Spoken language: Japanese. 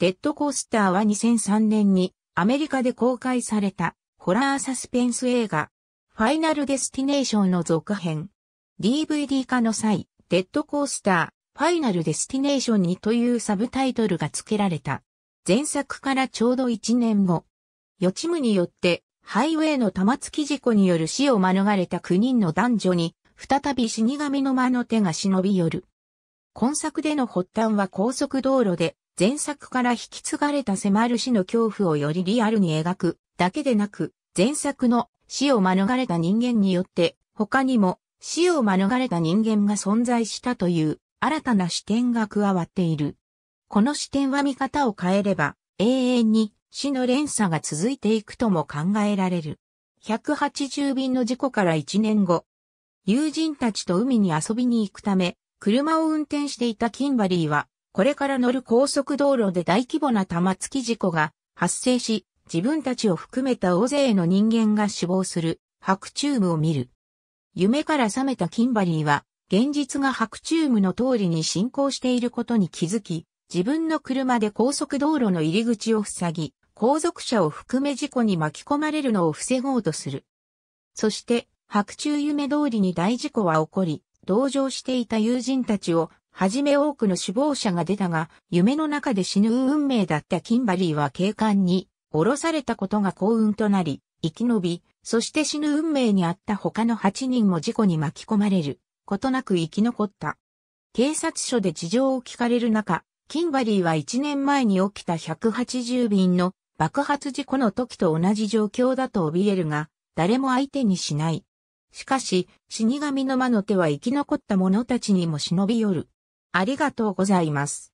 デッドコースターは2003年にアメリカで公開されたホラーサスペンス映画ファイナルデスティネーションの続編 DVD 化の際デッドコースターファイナルデスティネーションにというサブタイトルが付けられた前作からちょうど1年後予知夢によってハイウェイの玉突き事故による死を免れた9人の男女に再び死神の間の手が忍び寄る。今作での発端は高速道路で前作から引き継がれた迫る死の恐怖をよりリアルに描くだけでなく、前作の死を免れた人間によって他にも死を免れた人間が存在したという新たな視点が加わっている。この視点は見方を変えれば永遠に死の連鎖が続いていくとも考えられる。180便の事故から1年後、友人たちと海に遊びに行くため、車を運転していたキンバリーはこれから乗る高速道路で大規模な玉突き事故が発生し、自分たちを含めた大勢の人間が死亡する白昼夢を見る。夢から覚めたキンバリーは、現実が白昼夢の通りに進行していることに気づき、自分の車で高速道路の入り口を塞ぎ、後続車を含め事故に巻き込まれるのを防ごうとする。そして、白昼夢通りに大事故は起こり、同乗していた友人たちをはじめ多くの死亡者が出たが、夢の中で死ぬ運命だったキンバリーは警官に降ろされたことが幸運となり、生き延び、そして死ぬ運命にあった他の8人も事故に巻き込まれることなく生き残った。警察署で事情を聞かれる中、キンバリーは1年前に起きた180便の爆発事故の時と同じ状況だと怯えるが、誰も相手にしない。しかし、死神の魔の手は生き残った者たちにも忍び寄る。ありがとうございます。